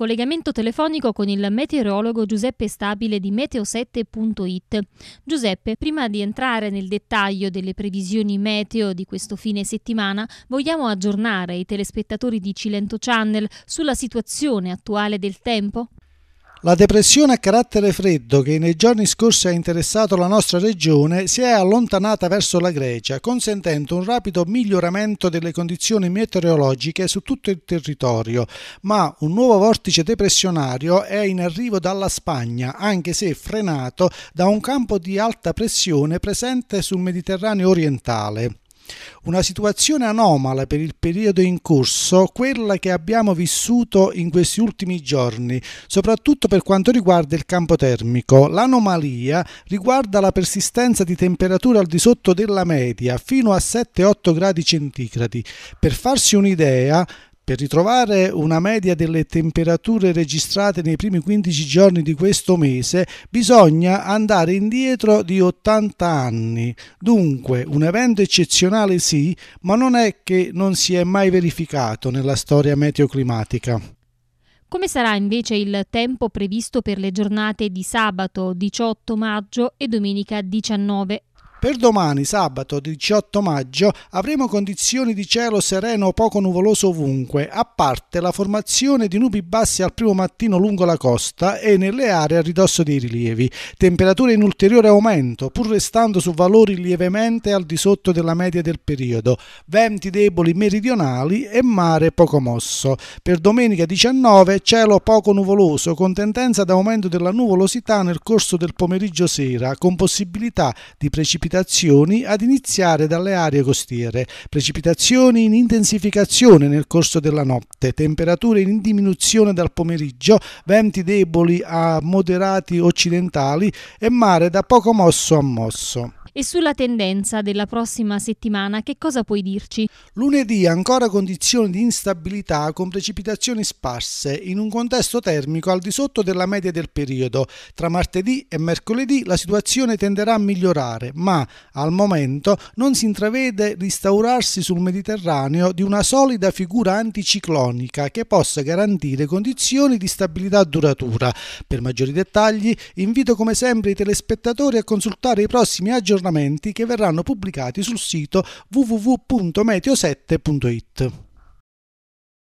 collegamento telefonico con il meteorologo Giuseppe Stabile di meteo7.it. Giuseppe, prima di entrare nel dettaglio delle previsioni meteo di questo fine settimana, vogliamo aggiornare i telespettatori di Cilento Channel sulla situazione attuale del tempo? La depressione a carattere freddo che nei giorni scorsi ha interessato la nostra regione si è allontanata verso la Grecia, consentendo un rapido miglioramento delle condizioni meteorologiche su tutto il territorio, ma un nuovo vortice depressionario è in arrivo dalla Spagna, anche se frenato da un campo di alta pressione presente sul Mediterraneo orientale. Una situazione anomala per il periodo in corso, quella che abbiamo vissuto in questi ultimi giorni, soprattutto per quanto riguarda il campo termico. L'anomalia riguarda la persistenza di temperature al di sotto della media, fino a 7-8 gradi centigradi. Per farsi un'idea, per ritrovare una media delle temperature registrate nei primi 15 giorni di questo mese bisogna andare indietro di 80 anni. Dunque, un evento eccezionale sì, ma non è che non si è mai verificato nella storia meteoclimatica. Come sarà invece il tempo previsto per le giornate di sabato 18 maggio e domenica 19 per domani, sabato 18 maggio, avremo condizioni di cielo sereno o poco nuvoloso ovunque, a parte la formazione di nubi basse al primo mattino lungo la costa e nelle aree a ridosso dei rilievi. Temperature in ulteriore aumento, pur restando su valori lievemente al di sotto della media del periodo, venti deboli meridionali e mare poco mosso. Per domenica 19 cielo poco nuvoloso con tendenza ad aumento della nuvolosità nel corso del pomeriggio sera, con possibilità di precipitazioni precipitazioni ad iniziare dalle aree costiere, precipitazioni in intensificazione nel corso della notte, temperature in diminuzione dal pomeriggio, venti deboli a moderati occidentali e mare da poco mosso a mosso. E sulla tendenza della prossima settimana che cosa puoi dirci? Lunedì ancora condizioni di instabilità con precipitazioni sparse in un contesto termico al di sotto della media del periodo. Tra martedì e mercoledì la situazione tenderà a migliorare, ma al momento non si intravede ristaurarsi sul Mediterraneo di una solida figura anticiclonica che possa garantire condizioni di stabilità duratura. Per maggiori dettagli invito come sempre i telespettatori a consultare i prossimi aggiornamenti aggiornamenti che verranno pubblicati sul sito www.meteo7.it.